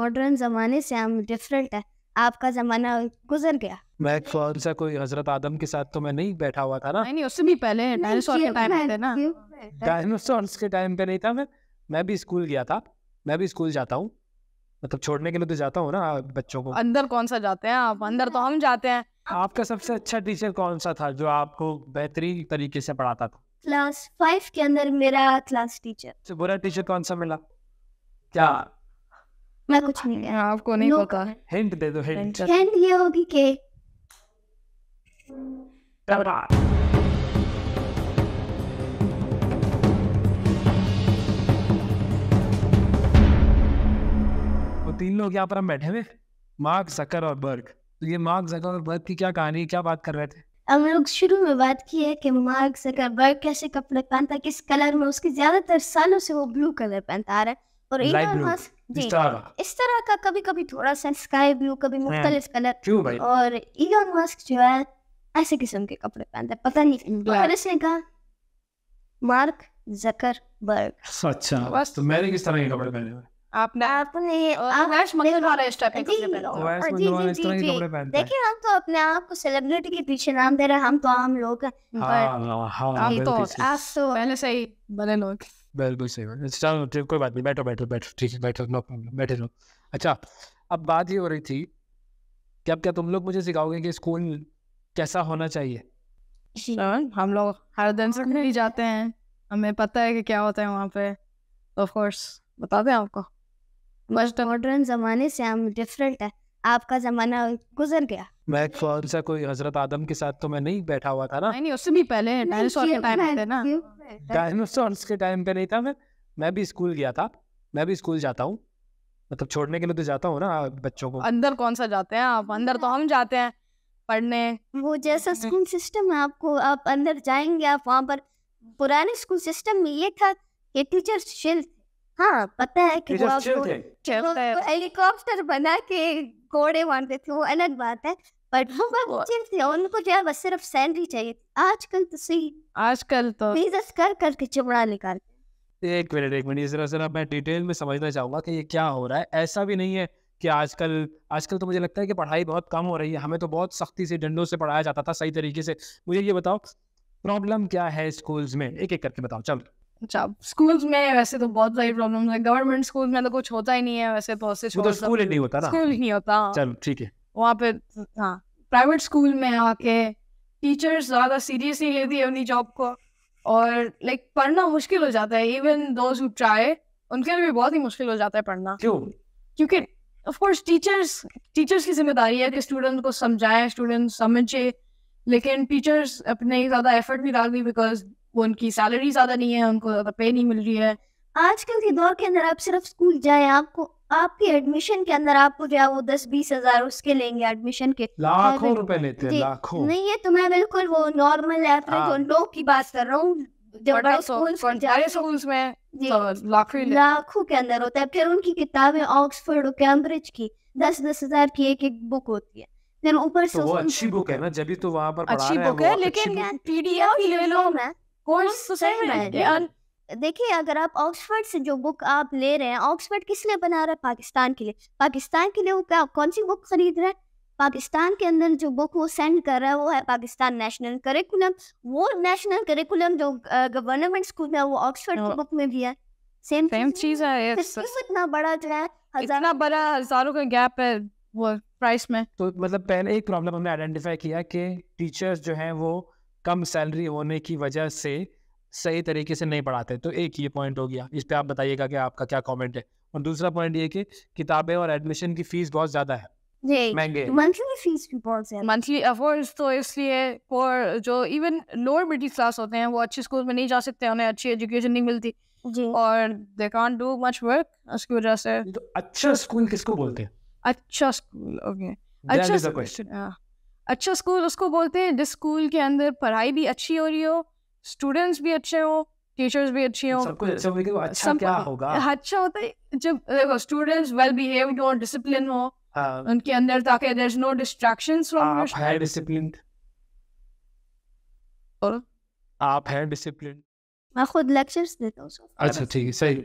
modern जमाने से हम डिफरेंट है आपका जमाना गुजर गया मैं कौन सा कोई हजरत आदम के साथ तो मैं नहीं बैठा हुआ था ना नहीं उससे भी पहले डायनासोर के टाइम पे ना डायनासोर के टाइम पे नहीं था मैं मैं भी स्कूल गया था मैं भी स्कूल जाता हूँ मतलब छोड़ने के लिए तो जाता हूँ ना बच्चों को अंदर कौन सा जाते हैं आप अंदर तो हम जाते हैं आपका सबसे अच्छा टीचर कौन सा था जो आपको बेहतरीन तरीके से पढ़ाता था क्लास फाइव के अंदर मेरा क्लास टीचर बुरा टीचर कौन सा मिला क्या मैं तो कुछ नहीं गया हाँ, आपको नहीं पता हिंट दे दो हिंट हिंट ये होगी के वो तीन लोग यहाँ पर हम बैठे हुए मार्क जकर और बर्ग तो ये मार्क जकर और बर्ग की क्या कहानी क्या बात कर रहे थे हम लोग शुरू में बात की है कि मार्क बर्ग कैसे कपड़े पहनता किस कलर में उसके ज्यादातर सालों से वो ब्लू कलर पहनता आ रहा है और इस तरह का कभी कभी थोड़ा सा स्काई ब्लू कभी मुख्तलिफ कलर और इलॉन मस्क जो है ऐसे किस्म के कपड़े पहनते पता नहीं और इसने कहा मार्क जकरबर्ग अच्छा बस तो मैंने किस तरह के कपड़े पहने हुए आपने आपने देखिए हम तो अपने आप को सेलिब्रिटी के पीछे नाम दे रहे हैं हम तो आम लोग अच्छा अब बात ये हो रही थी कि अब क्या तुम लोग मुझे सिखाओगे कि स्कूल कैसा होना चाहिए हम लोग हर दिन से नहीं जाते हैं हमें पता है कि क्या होता है वहाँ पे ऑफ तो कोर्स बता दें आपको मॉडर्न तो जमाने से हम डिफरेंट है आपका जमाना गुजर गया मैं कौन सा कोई हजरत आदम के साथ तो मैं नहीं बैठा हुआ था ना नहीं उससे भी पहले डायनासोर के टाइम थे ना डायनासोर्स के टाइम पे नहीं था मैं मैं भी स्कूल गया था मैं भी स्कूल जाता हूँ मतलब छोड़ने के लिए तो जाता हूँ ना बच्चों को अंदर कौन सा जाते हैं आप अंदर तो हम जाते हैं पढ़ने वो जैसा स्कूल सिस्टम है आपको आप अंदर जाएंगे आप वहाँ पर पुराने स्कूल सिस्टम में ये था कि टीचर शिल हाँ पता है कि हेलीकॉप्टर बना के घोड़े मारते थे वो अलग बात है बट वो बच्चे थे उनको जो है बस सिर्फ सैलरी चाहिए आजकल तो सही आजकल तो बिजनेस कर करके चमड़ा निकाल एक मिनट एक मिनट जरा जरा मैं डिटेल में समझना चाहूंगा कि ये क्या हो रहा है ऐसा भी नहीं है कि आजकल आजकल तो मुझे लगता है कि पढ़ाई बहुत कम हो रही है हमें तो बहुत सख्ती से डंडों से पढ़ाया जाता था सही तरीके से मुझे ये बताओ प्रॉब्लम क्या है स्कूल्स में एक एक करके बताओ चलो अच्छा स्कूल्स में वैसे तो बहुत सारी प्रॉब्लम्स है गवर्नमेंट स्कूल में तो कुछ होता ही नहीं है वैसे तो उससे तो स्कूल ही नहीं होता ना स्कूल ही नहीं होता ठीक है वहाँ पे हाँ प्राइवेट स्कूल में आके टीचर्स ज़्यादा सीरियसली लेती है अपनी जॉब को और लाइक पढ़ना मुश्किल हो जाता है इवन दो ट्राई उनके लिए भी बहुत ही मुश्किल हो जाता है पढ़ना क्यों क्योंकि ऑफ कोर्स टीचर्स टीचर्स की जिम्मेदारी है कि स्टूडेंट को समझाए स्टूडेंट समझे लेकिन टीचर्स अपने ज़्यादा एफर्ट नहीं दी बिकॉज वो उनकी सैलरी ज्यादा नहीं है उनको पे नहीं मिल रही है आजकल के दौर के अंदर आप सिर्फ स्कूल जाए आपको आपके एडमिशन के अंदर आपको जो है वो दस बीस हजार उसके लेंगे एडमिशन के लाखों रुपए लेते हैं लाखों नहीं ये तो मैं बिल्कुल वो नॉर्मल एवरेज लोग की बात कर रहा हूँ तो लाखों के अंदर होता है फिर उनकी किताबें ऑक्सफोर्ड और कैम्ब्रिज की दस दस हजार की एक एक बुक होती है फिर ऊपर तो से अच्छी बुक है ना जब तो वहाँ पर अच्छी बुक है लेकिन पीडीएफ ले लो मैं कोर्स तो सही में देखिए अगर आप ऑक्सफर्ड से जो बुक आप ले रहे हैं ऑक्सफर्ड किस लिए बना रहा है पाकिस्तान के लिए पाकिस्तान के लिए वो क्या कौन सी बुक खरीद रहा है पाकिस्तान के अंदर जो बुक वो सेंड कर रहा है वो है पाकिस्तान नेशनल करिकुलम वो नेशनल करिकुलम जो गवर्नमेंट स्कूल में वो ऑक्सफर्ड की बुक में भी है सेम सेम चीज है इतना बड़ा जो है इतना बड़ा हजारों का गैप है वो प्राइस में तो मतलब पहले एक प्रॉब्लम हमने आइडेंटिफाई किया कि टीचर्स जो हैं वो कम सैलरी होने की वजह से सही तरीके से नहीं पढ़ाते तो एक ये पॉइंट हो गया इस पर आप बताइएगा कि आपका क्या कॉमेंट है और दूसरा पॉइंट ये कि किताबें और एडमिशन की फीस बहुत ज़्यादा है मंथली फीस अफोर्स तो इसलिए और जो इवन लोअर मिडिल क्लास होते हैं वो अच्छे स्कूल में नहीं जा सकते उन्हें अच्छी एजुकेशन नहीं मिलती जी और they can't do much work उसकी वजह से तो अच्छा स्कूल किसको बोलते हैं अच्छा स्कूल ओके अच्छा क्वेश्चन अच्छा स्कूल उसको बोलते हैं जिस स्कूल के अंदर पढ़ाई भी अच्छी हो रही हो स्टूडेंट्स भी अच्छे हो टीचर्स भी अच्छे हो सब कुछ अच्छा अच्छा होगा अच्छा होता है जब देखो स्टूडेंट्स वेल बिहेव हो डिसिप्लिन हो उनके अंदर ताकि there is no distractions from आप हैं डिसिप्लिन और आप हैं डिसिप्लिन मैं खुद लेक्चर्स देता हूँ अच्छा ठीक है सही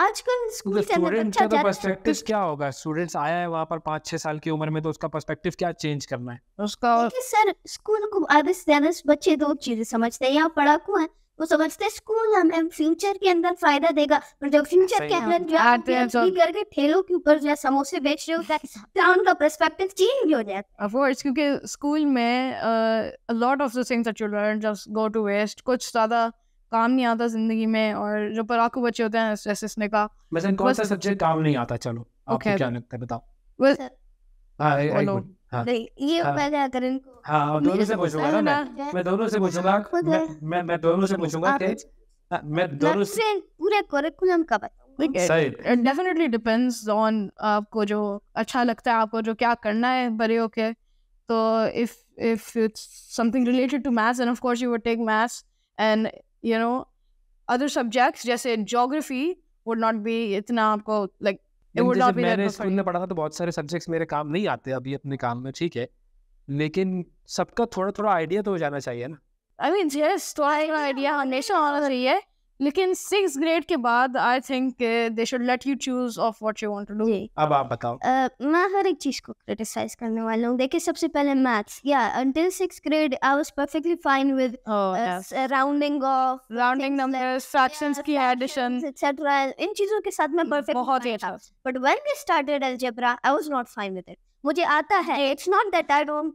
आजकल मतलब स्कूल के अंदर बच्चा तो पर्सपेक्टिव क्या होगा स्टूडेंट्स आया है वहाँ पर पाँच छह साल की उम्र में तो उसका पर्सपेक्टिव क्या चेंज करना है उसका सर स्कूल को बच्चे दो चीजें समझते हैं पढ़ाकू है वो समझते हैं स्कूल हमें फ्यूचर के अंदर फायदा देगा पर जब फ्यूचर के अंदर जो करके तो ठेलों के ऊपर जो समोसे बेच रहे होते हैं तो उनका पर्सपेक्टिव चेंज हो जाता है ऑफ क्योंकि स्कूल में lot of the things that you learn just go to waste कुछ ज्यादा काम नहीं आता जिंदगी में और जो पराकू बच्चे होते हैं स्ट्रेस इसने का मतलब कौन सा सब्जेक्ट काम नहीं आता चलो आपको क्या लगता है बताओ बस आपको जो अच्छा लगता है आपको जो क्या करना है बड़े होके तो if if it's something related to maths and of course you would take maths and you know other subjects जैसे ज्योग्राफी वुड नॉट बी इतना आपको like it would not be मैंने स्कूल में पढ़ा था तो बहुत सारे सब्जेक्ट्स मेरे काम नहीं आते अभी अपने काम में ठीक है लेकिन सबका थोड़ा थोड़ा आइडिया तो हो जाना चाहिए ना आई मीन यस थोड़ा आइडिया हमेशा होना चाहिए लेकिन सिक्स ग्रेड के बाद I think they should let you choose of what you want to do अब आप बताओ uh, मैं हर एक चीज को क्रिटिसाइज करने वाला हूँ देखिए सबसे पहले मैथ्स या until six grade I was perfectly fine with rounding off rounding numbers fractions की एडिशन एटसेट्रा इन चीजों के साथ मैं परफेक्ट hmm, बहुत ही अच्छा but when we started algebra I was not fine with it मुझे आता है it's not that I don't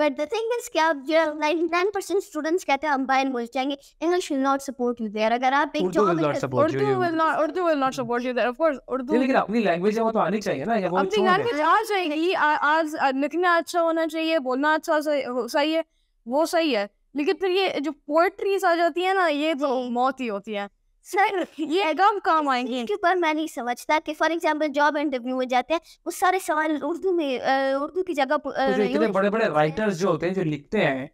but the thing is क्या आप जो 99% स्टूडेंट्स कहते हैं अंपायर बोल जाएंगे English will not support you there अगर आप एक job Urdu will not Urdu will not support you there of course Urdu लेकिन अपनी लैंग्वेज वो तो आनी चाहिए ना ये वो अपनी लैंग्वेज आ जाएगी आज लिखना अच्छा होना चाहिए बोलना अच्छा सही है वो सही है लेकिन फिर ये जो पोएट्रीज आ जाती है ना ये तो मौत ही होती है सर ये एग्जाम काम आएंगे इनके पर मैं नहीं समझता कि फॉर एग्जांपल जॉब इंटरव्यू में जाते हैं वो सारे सवाल उर्दू में उर्दू की जगह तो इतने बड़े बड़े राइटर्स जो होते हैं जो लिखते हैं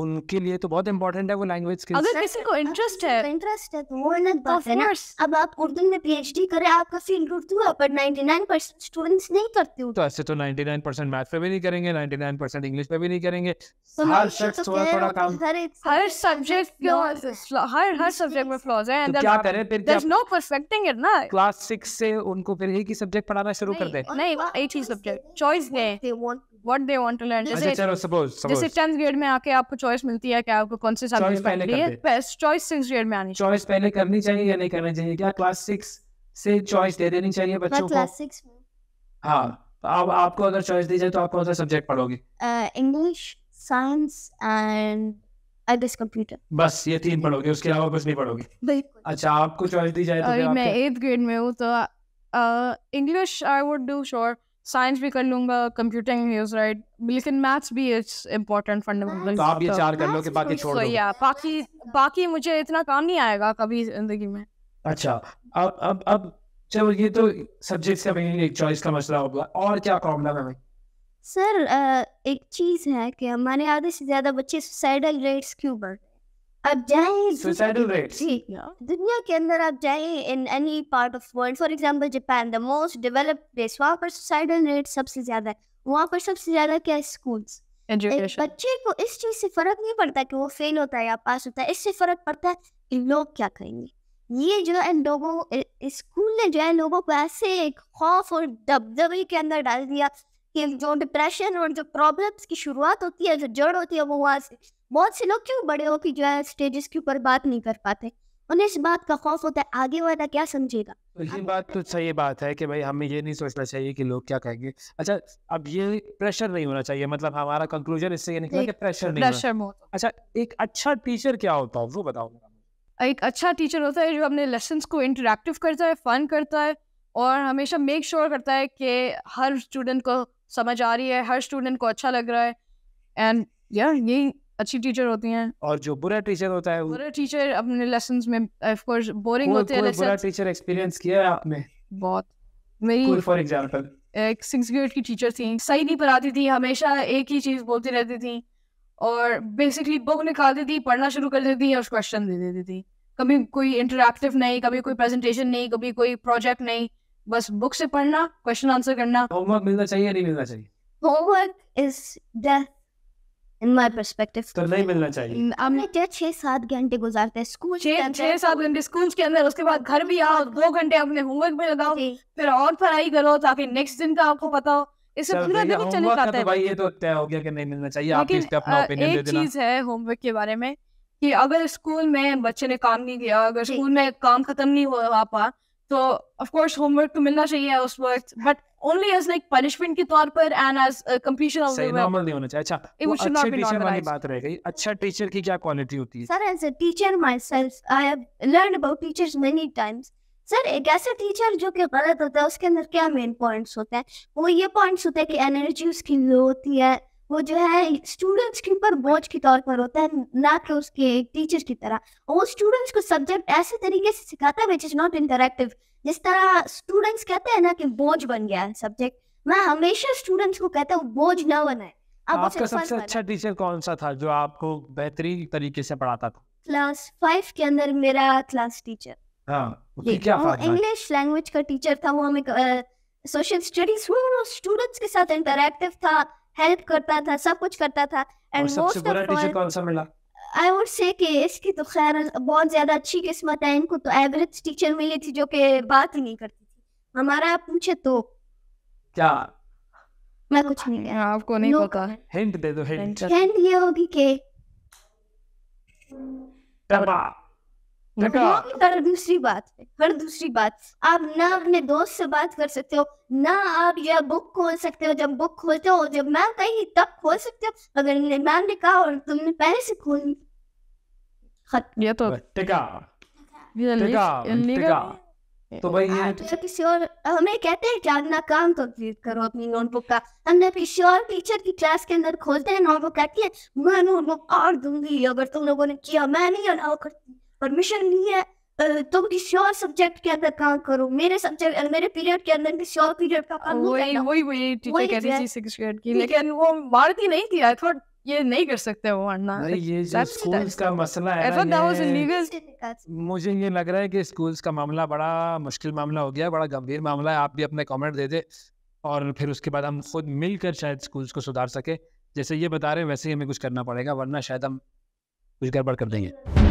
उनके लिए तो बहुत इंपॉर्टेंट है वो लैंग्वेज स्किल्स अगर किसी को इंटरेस्ट है इंटरेस्ट है तो वो अलग बात है ना अब आप उर्दू में पीएचडी करें आपका फील्ड उर्दू है पर 99% स्टूडेंट्स नहीं करते तो ऐसे तो 99% मैथ पे भी नहीं करेंगे 99% इंग्लिश पे भी नहीं करेंगे तो हर शख्स तो थोड़ा थोड़ा काम हर सब्जेक्ट हर हर सब्जेक्ट में फ्लॉज है तो क्या करें फिर there is no perfecting it ना क्लास 6 से उनको फिर एक ही सब्जेक्ट पढ़ाना शुरू कर दे नहीं एक ही सब्जेक्ट चॉइस है they want what they want to learn जैसे चलो सपोज जैसे 10th ग्रेड में आके आपको चॉइस मिलती है कि आपको कौन से सब्जेक्ट पढ़नी है बेस्ट चॉइस 6th ग्रेड में आनी चॉइस पहले करनी चाहिए या नहीं करनी चाहिए क्या क्लास 6 से चॉइस दे देनी चाहिए बच्चों को क्लास 6 में हां अब आपको अगर चॉइस दी जाए तो आप कौन सा सब्जेक्ट पढ़ोगे English science and this computer बस ये तीन पढ़ोगे उसके अलावा कुछ नहीं पढ़ोगे बिल्कुल अच्छा आपको चॉइस दी जाए तो मैं 8th ग्रेड में हूं तो English I would do sure science भी कर लूंगा कंप्यूटिंग यूज राइट लेकिन मैथ्स भी इट्स इम्पोर्टेंट फंडामेंटल तो आप ये तो चार कर लो कि बाकी तो छोड़ दो या बाकी बाकी मुझे इतना काम नहीं आएगा कभी जिंदगी में अच्छा अब अब अब चलो ये तो सब्जेक्ट का मेन एक चॉइस का मसला होगा और क्या प्रॉब्लम है सर एक चीज है कि हमारे आधे से ज्यादा बच्चे सुसाइडल रेट्स क्यों बढ़ आप जाए सुसाइडल रेट्स दुनिया के अंदर आप जाए in any part of world for example Japan the most developed place वहाँ पर सुसाइडल रेट सबसे ज्यादा है वहाँ पर सबसे ज्यादा क्या है स्कूल्स बच्चे को इस चीज से फर्क नहीं पड़ता कि वो फेल होता है या पास होता है इससे फर्क पड़ता है कि लोग क्या करेंगे ये जो है लोगों स्कूल ने जो है लोगों को ऐसे एक खौफ और दबदबे के अंदर डाल दिया कि जो डिप्रेशन और जो प्रॉब्लम्स की शुरुआत होती है जो जड़ होती है वो वहाँ से बहुत से लोग क्यों बड़े होकर जो है स्टेजेस के ऊपर बात नहीं कर पाते उन्हें इस बात का खौफ होता है आगे वाला क्या समझेगा तो ये बात तो सही बात है कि भाई हमें ये नहीं सोचना चाहिए कि लोग क्या कहेंगे अच्छा अब ये प्रेशर नहीं होना चाहिए मतलब हमारा कंक्लूजन इससे ये निकला कि प्रेशर नहीं प्रेशर अच्छा एक अच्छा टीचर क्या होता है वो बताओ एक अच्छा टीचर होता है जो अपने लेसन को इंटरेक्टिव करता है फन करता है और हमेशा मेक श्योर करता है कि हर स्टूडेंट को समझ आ रही है हर स्टूडेंट को अच्छा लग रहा है एंड यार यही अच्छी टीचर होती हैं और जो बुरा टीचर होता है बुरा टीचर अपने लेसन में ऑफ कोर्स बोरिंग होते हैं बुरा टीचर एक्सपीरियंस किया है आपने बहुत मेरी फॉर एग्जांपल एक सिक्स ग्रेड की टीचर थी सही नहीं पढ़ाती थी हमेशा एक ही चीज बोलती रहती थी और बेसिकली बुक निकाल देती पढ़ना शुरू कर देती थी और क्वेश्चन दे देती थी कभी कोई इंटरक्टिव नहीं कभी कोई प्रेजेंटेशन नहीं कभी कोई प्रोजेक्ट नहीं बस बुक से पढ़ना क्वेश्चन आंसर करना होमवर्क मिलना चाहिए या नहीं मिलना चाहिए homework is death in my perspective तो नहीं मिलना चाहिए हमने mm, छह सात घंटे गुजारते हैं स्कूल छह सात घंटे स्कूल के अंदर उसके बाद घर भी आओ दो घंटे अपने होमवर्क में लगाओ फिर और पढ़ाई करो ताकि नेक्स्ट दिन का आपको पता हो इससे पूरा दिन चले जाता तो है भाई ये तो तय हो गया कि नहीं मिलना चाहिए आप अपना ओपिनियन दे देना एक चीज है होमवर्क के बारे में कि अगर स्कूल में बच्चे ने काम नहीं किया अगर स्कूल में काम खत्म नहीं हो पा तो ऑफकोर्स होमवर्क तो मिलना चाहिए उस वक्त but only as like punishment के तौर पर and as completion of normal नहीं होना चाहिए अच्छा वो टीचर वाली बात रह गई अच्छा टीचर की क्या क्वालिटी होती है sir as a teacher my I have learn about teachers many times sir एक ऐसा टीचर जो कि गलत होता है उसके अंदर क्या मेन पॉइंट्स होते हैं वो ये पॉइंट्स होते हैं कि एनर्जी उसकी लो होती है वो जो है स्टूडेंट्स के ऊपर बोझ के तौर पर होता है ना कि तो उसके टीचर्स की तरह वो स्टूडेंट्स को सब्जेक्ट ऐसे तरीके से सिखाता है विच इज नॉट इंटरेक्टिव जिस तरह स्टूडेंट्स कहते हैं ना कि बोझ बन गया है सब्जेक्ट मैं हमेशा स्टूडेंट्स को कहता हूँ बोझ ना बनाए आपका सबसे अच्छा टीचर कौन सा था जो आपको बेहतरीन तरीके से पढ़ाता था क्लास फाइव के अंदर मेरा क्लास टीचर इंग्लिश लैंग्वेज का टीचर था वो हमें सोशल स्टडीज स्टूडेंट्स के साथ इंटरेक्टिव था हेल्प करता था सब कुछ करता था एंड मोस्ट ऑफ टीचर कौन सा मिला आई वुड से कि इसकी तो खैर बहुत ज्यादा अच्छी किस्मत है इनको तो एवरेज टीचर मिली थी जो कि बात ही नहीं करती थी हमारा पूछे तो क्या मैं कुछ नहीं गया आपको नहीं पता हिंट दे दो हिंट हिंट ये होगी कि डब्बा तो हर दूसरी बात है हर दूसरी बात आप ना अपने दोस्त से बात कर सकते हो ना आप यह बुक खोल सकते हो जब बुक खोलते हो जब मैम कही तब खोल सकते हो अगर मैम ने कहा और तुमने पहले से खोल तो ये तो टिका तो भाई ये किसी हमें कहते हैं कि अपना काम कंप्लीट तो करो अपनी नोटबुक का हमने किसी टीचर की क्लास के अंदर खोलते हैं नोटबुक कहती है मैं नोटबुक और दूंगी अगर तुम लोगों ने किया मैं नहीं अलाउ करती परमिशन ली है तुम किसी और सब्जेक्ट के अंदर काम करो मेरे सब्जेक्ट मेरे पीरियड के अंदर किसी और पीरियड का काम वही वही वही टीचर कह रही थी सिक्स ग्रेड की लेकिन वो मारती नहीं थी आई थॉट ये नहीं कर सकते वो मारना ये जो स्कूल्स का मसला है I thought that मुझे ये लग रहा है कि स्कूल्स का मामला बड़ा मुश्किल मामला हो गया बड़ा गंभीर मामला है आप भी अपने कमेंट दे दे और फिर उसके बाद हम खुद मिलकर शायद स्कूल्स को सुधार सके जैसे ये बता रहे हैं वैसे ही हमें कुछ करना पड़ेगा वरना शायद हम कुछ गड़बड़ कर देंगे